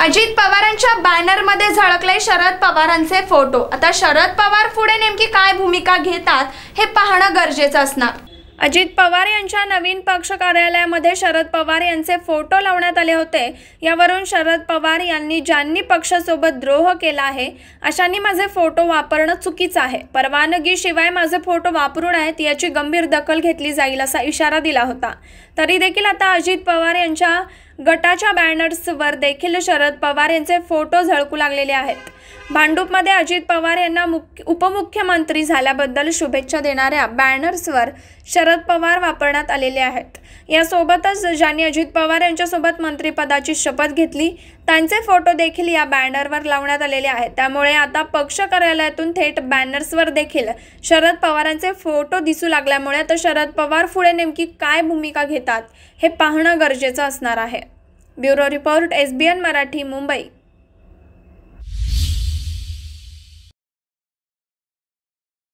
अजित पवारांच्या बॅनरमध्ये झळकले शरद पवारांचे फोटो आता शरद पवार पुढे नेमकी काय भूमिका घेतात हे पाहणं गरजेचं असणार अजित पवार यांच्या नवीन पक्ष कार्यालयामध्ये शरद पवार यांचे फोटो लावण्यात आले होते यावरून शरद पवार यांनी ज्यांनी पक्षासोबत द्रोह केला आहे अशांनी माझे फोटो वापरणं चुकीचं आहे परवानगीशिवाय माझे फोटो वापरून आहेत याची गंभीर दखल घेतली जाईल असा इशारा दिला होता तरी देखील आता अजित पवार यांच्या गटाच्या बॅनर्सवर देखील शरद पवार यांचे फोटो झळकू लागलेले आहेत भांडूपमध्ये अजित पवार यांना मुख्य उपमुख्यमंत्री झाल्याबद्दल शुभेच्छा देणाऱ्या बॅनर्सवर शरद पवार वापरण्यात आलेले आहेत यासोबतच ज्यांनी अजित पवार यांच्यासोबत मंत्रिपदाची शपथ घेतली त्यांचे फोटो देखील या बॅनरवर लावण्यात आलेले आहेत त्यामुळे आता पक्ष कार्यालयातून थेट बॅनर्सवर देखील शरद पवारांचे फोटो दिसू लागल्यामुळे आता शरद पवार पुढे नेमकी काय भूमिका घेतात हे पाहणं गरजेचं असणार आहे bureau report N Marathi Mumbai